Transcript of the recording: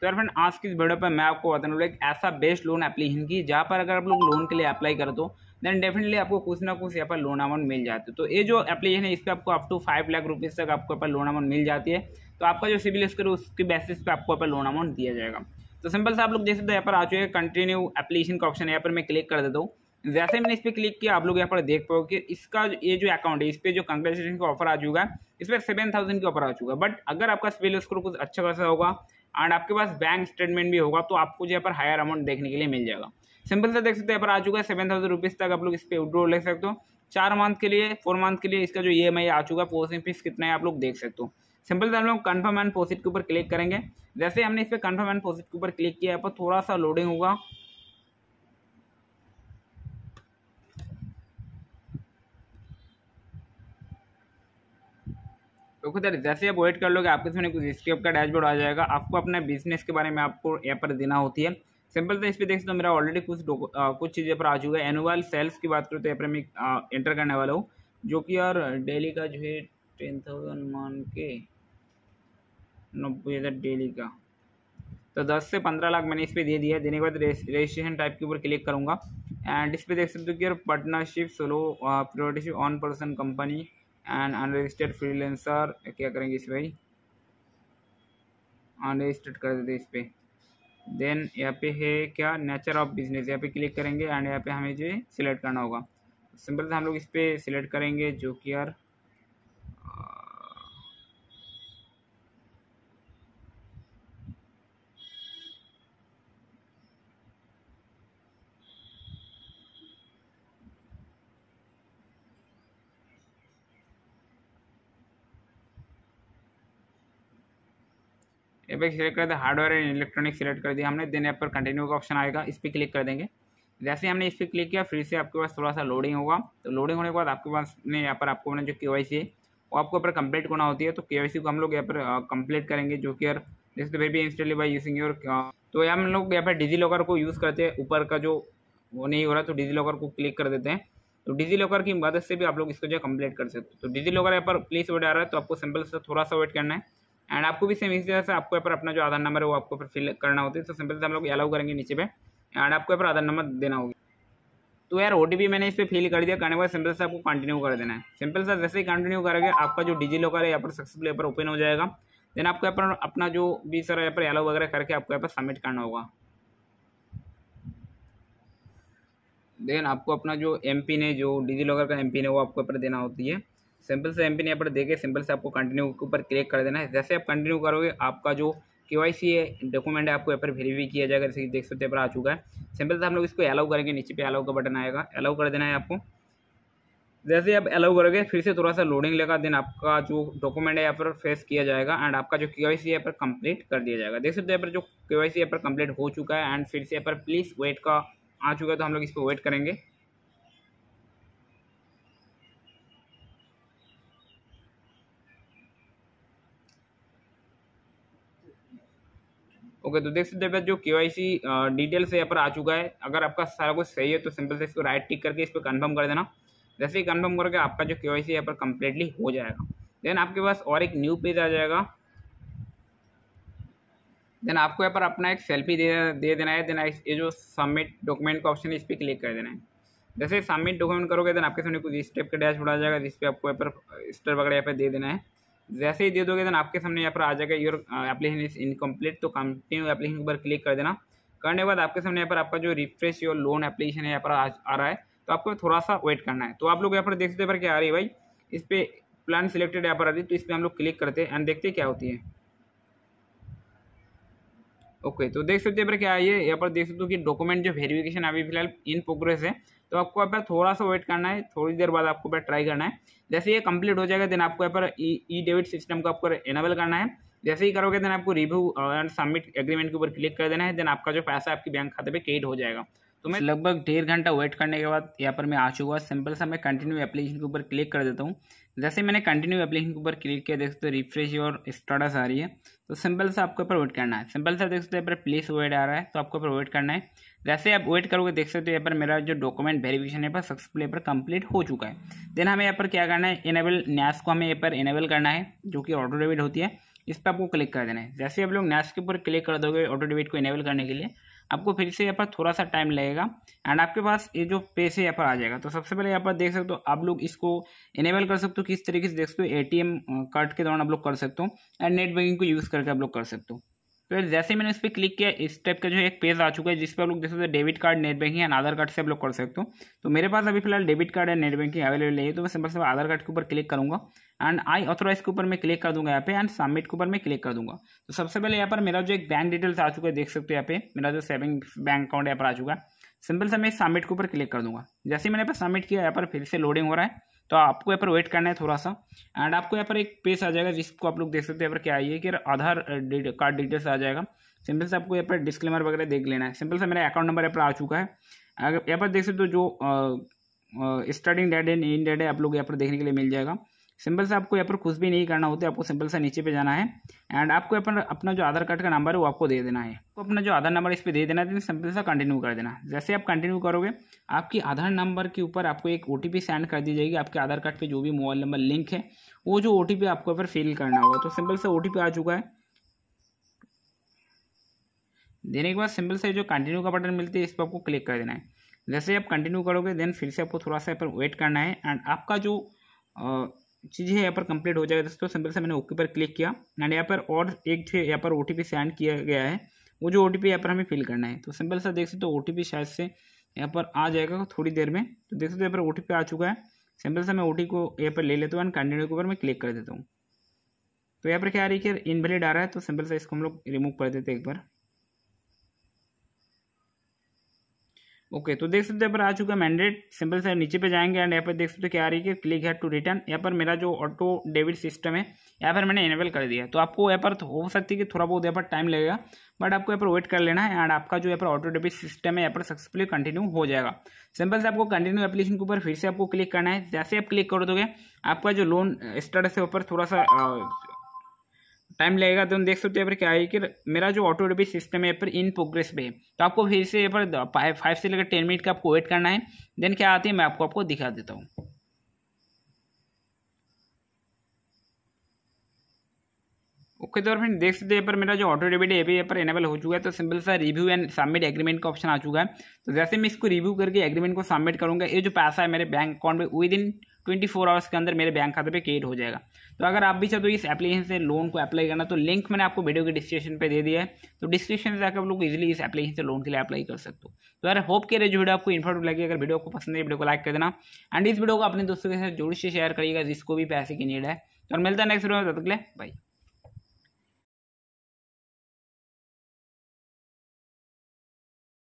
तो यार फ्रेंड आज की इस वीडियो पर मैं आपको बताने वाला एक ऐसा बेस्ट लोन एप्लीकेशन की जहाँ पर अगर आप लोग लोन के लिए अप्लाई कर दो देन डेफिनेटली आपको कुछ ना कुछ यहाँ पर लोन अमाउंट मिल जाता है तो ये जो एप्लीकेशन है इस पर आपको up to five lakh rupees तक आपको यहाँ पर लोन अमाउंट मिल जाती है तो आपका जो सिविल स्कोर उसके बेसिस पर आपको यहाँ पर लोन अमाउंट दिया जाएगा तो सिंपल से आप लोग देख सकते यहाँ पर आ चुके हैं कंटिन्यू एप्लीकेशन का ऑप्शन यहाँ पर मैं क्लिक कर देता हूँ जैसे मैंने इस पर क्लिक किया आप लोग यहाँ पर देख पाओ कि इसका ये जो अकाउंट है इस पर जो कंग्रेचुलेशन का ऑफर आ चुका है इस पर सेवन थाउजेंड का ऑफर आ चुका है बट अगर आपका सिविल स्कोर कुछ अच्छा खासा होगा एंड आपके पास बैंक स्टेटमेंट भी होगा तो आपको जो पर हायर अमाउंट देखने के लिए मिल जाएगा सिंपल से देख सकते हैं यहाँ पर आ चुका है सेवन थाउजेंड रुपीज़ तक आप लोग इस पर विड्रो ले सकते हो चार मंथ के लिए फोर मंथ के लिए इसका जो ई e आ चुका है पोस्टिंग फीस कितना है आप लोग देख सकते हो सिंपल से हम लोग कन्फर्म एंड प्रोसिट के ऊपर क्लिक करेंगे जैसे हमने इस पर कन्फर्म एंड प्रोसिट के ऊपर क्लिक किया है पर थोड़ा सा लोडिंग होगा तो सर जैसे आप वेट कर लोगे आपके सामने कुछ इसके टाइप का डैशबोर्ड आ जाएगा आपको अपने बिजनेस के बारे में आपको यहाँ पर देना होती है सिंपल तो इस पर देख सकते हो मेरा ऑलरेडी कुछ आ, कुछ चीज़ें पर आ चुका है एनुअल सेल्स की बात करूँ तो यहाँ पर मैं एंटर करने वाला हूँ जो कि यार डेली का जो है टेन थाउजेंड मान के नब्बे हज़ार डेली का तो दस से पंद्रह लाख मैंने इस पर दे दिया देने के बाद रजिस्ट्रेशन टाइप के ऊपर क्लिक करूँगा एंड इस पर देख सकते हो कि यार partnership solo proprietorship one person company and unregistered freelancer क्या करेंगे इस पर अनरजिस्टर्ड कर देते इस पर देन यहाँ पे है क्या नेचर ऑफ बिजनेस यहाँ पे क्लिक करेंगे एंड यहाँ पे हमें जो है सिलेक्ट करना होगा सिंपल हम लोग इस पर सिलेक्ट करेंगे जो कि यार यहाँ पर सिलेक्ट कर दिया हार्डवेयर एंड इलेक्ट्रॉनिक सिलेक्ट कर दिया हमने देन ऐप पर कंटिन्यू का ऑप्शन आएगा इस पर क्लिक कर देंगे जैसे हमने इस पर क्लिक किया फिर से आपके पास थोड़ा सा लोडिंग होगा तो लोडिंग होने के बाद आपके पास में यहाँ पर आपको जो के है वो आपको पर कंप्लीट करना होती है तो के को हम लोग यहाँ पर कंप्लीट करेंगे जो कि यार जैसे वे भी इंस्टेंटली बाई यूजिंग योर तो यहाँ हम लोग यहाँ पर डिजी लॉकर को यूज़ करते हैं ऊपर का जो वो नहीं हो रहा तो डिजी लॉकर को क्लिक कर देते हैं तो डिजी लॉकर की मदद से भी आप लोग इसको जो है कम्प्लीट कर सकते हो तो डिजी लॉकर यहाँ पर प्लीज़ वेट आ रहा है तो आपको सिंपल से थोड़ा सा वेट करना है एंड आपको भी सेम इसी तरह से आपको यहाँ पर अपना जो आधार नंबर है वो आपको फिर फिल करना होता है तो सिंपल से हम लोग अलाउ करेंगे नीचे पे एंड आपको यहाँ पर आधार नंबर देना होगा तो यार ओ मैंने इस पर फिल कर दिया करने के बाद सिंपल से आपको कंटिन्यू कर देना है सिंपल सा जैसे ही कंटिन्यू करेंगे आपका जो डिजी लॉकर है यहाँ पर सक्सेसफुल यहाँ पर ओपन हो जाएगा देन आपको यहाँ पर अपना जो भी सर यहाँ पर अलाउ वगैरह करके आपको यहाँ पर सबमिट करना होगा देन आपको अपना जो एम पिन है जो डिजी लॉकर का एम पिन है वो आपको यहाँ पर देना होती है सिंपल से एम नहीं यहाँ पर देखे सिंपल से आपको कंटिन्यू के ऊपर क्लिक कर देना है जैसे आप कंटिन्यू करोगे आपका जो के है डॉक्यूमेंट है आपको यहाँ पर वेरीफाई किया जाएगा जैसे कि देख सकते पर आ चुका है सिंपल से हम लोग इसको अलाउ करेंगे नीचे पे अलाउ का बटन आएगा अलाउ कर देना है आपको जैसे आप अलाउ करोगे फिर से थोड़ा सा लोडिंग लेगा देन आपका जो डॉक्यूमेंट है यहाँ पर फेस किया जाएगा एंड आपका जो के वाई सी यहाँ पर कंप्लीट कर दिया जाएगा देख सकते यहाँ पर जो के वाई सी यहाँ पर कंप्लीट हो चुका है एंड फिर से यहाँ पर प्लीज़ वेट का आ चुका है तो हम लोग इस पर वेट करेंगे ओके तो देख सकते जो के वाई सी डिटेल्स यहाँ पर आ चुका है अगर आपका सारा कुछ सही है तो सिंपल से इसको राइट टिक करके इस पर कन्फर्म कर देना जैसे ही कन्फर्म करके आपका जो के वाई सी यहाँ पर कम्प्लीटली हो जाएगा देन आपके पास और एक न्यू पेज आ जाएगा देन आपको यहाँ पर अपना एक सेल्फी दे दे देना है देन ये जो सबमिट डॉक्यूमेंट का ऑप्शन है इस पर क्लिक कर देना है जैसे सबमिट डॉक्यूमेंट करोगे देन आपके सामने कुछ स्टेप का डैश बढ़ा जाएगा जिस पर आपको यहाँ पर स्टर वगैरह यहाँ पर दे देना है जैसे ही दे दोगे देन आपके सामने यहाँ पर आ जाएगा योर एप्लीकेशन इज इनकम्प्लीट तो कंटिन्यू एप्लीकेशन के ऊपर क्लिक कर देना करने के बाद आपके सामने यहाँ पर आपका जो रिफ्रेश योर लोन एप्लीकेशन है यहाँ पर आ, आ रहा है तो आपको थोड़ा सा वेट करना है तो आप लोग यहाँ पर देख सकते हैं क्या आ रही है भाई इस पर प्लान सिलेक्टेड यहाँ पर आ रही है तो इस पर हम लोग क्लिक करते हैं एंड देखते क्या होती है ओके तो देख सकते हैं पर क्या है ये यहाँ पर देख सकते हो कि डॉक्यूमेंट जो वेरिफिकेशन अभी फिलहाल इन प्रोग्रेस है तो आपको यहाँ पर थोड़ा सा वेट करना है थोड़ी देर बाद आपको पर ट्राई करना है जैसे ये कंप्लीट हो जाएगा देन आपको यहाँ पर ई डेबिट सिस्टम को आपको एनेबल करना है जैसे ही करोगे देन आपको रिव्यू एंड सबमिट एग्रीमेंट के ऊपर क्लिक कर देना है देन आपका जो पैसा आपके बैंक खाते पर क्रेड हो जाएगा तो मैं लगभग डेढ़ घंटा वेट करने के बाद यहाँ पर मैं आ चुका सिंपल सा मैं कंटिन्यू एप्लीकेशन के ऊपर क्लिक कर देता हूँ जैसे मैंने कंटिन्यू एप्लीकेशन के ऊपर क्लिक किया देख सकते हो रिफ्रेश और स्टाटस आ रही है तो सिंपल सा आपको ऊपर वेट करना है सिंपल सा देख सकते हो यहाँ पर प्लेस वेट आ रहा है तो आपको ऊपर वेट करना है जैसे आप वेट करोगे देख सकते हो यहाँ पर मेरा जो डॉक्यूमेंट वेरीफिकेशन है पर सक्सेसफुल यहाँ पर कंप्लीट हो चुका है देन हमें यहाँ पर क्या करना है इनेबल न्यास को हमें यहाँ पर इनेबल करना है जो कि ऑटो डेबिट होती है इस पर आपको क्लिक कर देना है जैसे आप लोग न्यास के ऊपर क्लिक कर दोगे ऑटो डेबिट को इनेबल करने के लिए आपको फिर से यहाँ पर थोड़ा सा टाइम लगेगा एंड आपके पास ये जो पे से यहाँ पर आ जाएगा तो सबसे पहले यहाँ पर देख सकते हो आप लोग इसको इनेबल कर सकते हो किस तरीके से देख सकते हो ए कार्ड के दौरान आप लोग कर सकते हो एंड नेट बैंकिंग को यूज़ करके आप लोग कर सकते हो तो जैसे मैंने इस पर क्लिक किया इस टाइप का जो है एक पेज आ चुका है जिस पर आप लोग देख सकते debit card net banking and Aadhaar card से आप लोग कर सकते हो तो मेरे पास अभी फिलहाल debit card and net banking available है तो मैं सिंपल से आधार कार्ड के ऊपर क्लिक करूँगा एंड आई ऑथोराइज के ऊपर मैं क्लिक कर दूंगा यहाँ पे एंड सबमिट के ऊपर मैं क्लिक कर दूंगा तो सबसे पहले यहाँ पर मेरा जो एक बैंक डिटेल्स आ चुका है देख सकते हो यहाँ पे मेरा जो सेविंग बैंक अकाउंट यहाँ पर आ चुका है सिंपल से मैं सबमिट के ऊपर क्लिक कर दूंगा जैसे मैंने यहाँ पर सबमिट किया यहाँ पर फिर से लोडिंग हो रहा है तो आपको यहाँ पर वेट करना है थोड़ा सा एंड आपको यहाँ पर एक पेज आ जाएगा जिसको आप लोग देख सकते हैं यहाँ पर क्या आइए कि आधार कार्ड डिटेल्स आ जाएगा सिंपल से आपको यहाँ पर डिस्क्लेमर वगैरह देख लेना है सिंपल से मेरा अकाउंट नंबर यहाँ पर आ चुका है अगर यहाँ पर देख सकते हो जो starting date and end date है आप लोग यहाँ पर देखने के लिए मिल जाएगा सिंपल से आपको यहाँ पर कुछ भी नहीं करना होता है आपको सिंपल से नीचे पे जाना है एंड आपको अपन अपना जो आधार कार्ड का नंबर है वो आपको दे देना है आपको अपना जो आधार नंबर इस पर दे देना है सिंपल से कंटिन्यू कर देना जैसे आप कंटिन्यू करोगे आपकी आधार नंबर के ऊपर आपको एक ओ सेंड कर दी जाएगी आपके आधार कार्ड पर जो भी मोबाइल नंबर लिंक है वो जो ओ आपको यहाँ फिल करना होगा तो सिंपल से ओ आ चुका है देने के बाद सिंपल से जो कंटिन्यू का बटन मिलती है इस पर आपको क्लिक कर देना है जैसे आप कंटिन्यू करोगे देन फिर से आपको थोड़ा सा यहाँ पर वेट करना है एंड आपका जो चीज़ें यहाँ पर कंप्लीट हो जाएगा दोस्तों सिंपल से मैंने ओके पर क्लिक किया एंड यहाँ पर और एक जो यहाँ पर ओ टी सेंड किया गया है वो जो ओ टी यहाँ पर हमें फिल करना है तो सिंपल सा देख सकते हो तो ओ शायद से यहाँ पर आ जाएगा थोड़ी देर में तो देख सकते हो यहाँ पर ओ आ चुका है सिंपल से मैं ओ को यहाँ पर ले लेता हूँ एंड कंटिन्यू के ऊपर मैं क्लिक कर देता हूँ तो यहाँ पर क्या आ रही है कि इनवैलिड आ रहा है तो सिंपल से इसको हम लोग रिमूव कर देते हैं एक बार ओके तो देख सकते हैं पर आ चुका है मैंडेट सिंपल से नीचे पे जाएंगे एंड यहाँ पर देख सकते हो क्या आ रही है क्लिक है टू रिटर्न यहाँ पर मेरा जो ऑटो डेबिट सिस्टम है यहाँ पर मैंने इनेबल कर दिया तो आपको यहाँ पर तो हो सकती है कि थोड़ा बहुत यहाँ पर टाइम लगेगा बट आपको यहाँ पर वेट कर लेना है एंड आपका जो यहाँ पर ऑटो डेबिट सिस्टम है यहाँ पर सक्सेसफुली कंटिन्यू हो जाएगा सिंपल से आपको कंटिन्यू एप्लीकेशन के ऊपर फिर से आपको क्लिक करना है जैसे आप क्लिक कर दोगे आपका जो लोन स्टेटस है ऊपर थोड़ा सा टाइम लगेगा तो देख सकते हो पर क्या है कि मेरा जो ऑटो डेबिट सिस्टम है पर इन प्रोग्रेस पे है तो आपको फिर से यहाँ पर फाइव से लेकर टेन मिनट का आपको वेट करना है देन क्या आती है मैं आपको आपको दिखा देता हूँ ओके तो फ्रेंड देख सकते हैं पर मेरा जो ऑटो डेबिट है भी यहाँ पर एनेबल हो चुका है तो सिंपल सा रिव्यू एंड सबमिट एग्रीमेंट का ऑप्शन आ चुका है तो जैसे मैं इसको रिव्यू करके एग्रीमेंट को सबमिट करूँगा ये जो पैसा है मेरे बैंक अकाउंट में within twenty four hours के अंदर मेरे बैंक खाते पे क्रिएट हो जाएगा तो अगर आप भी चाहते हो इस एप्लीकेशन से लोन को अप्लाई करना तो लिंक मैंने आपको वीडियो के डिस्क्रिप्शन पे दे दिया है तो डिस्क्रिप्शन से जाकर आप लोग इजीली इस एप्लीकेशन से लोन के लिए अप्लाई कर सकते हो तो यार होप के रहे जो वीडियो आपको इन्फॉर्म लगे अगर वीडियो को पसंद है वीडियो को लाइक कर देना एंड इस वीडियो को अपने दोस्तों के साथ जोर से शेयर करिएगा जिसको भी पैसे की नीड है और मिलता है नेक्स्ट वीडियो में तब तक ले बाई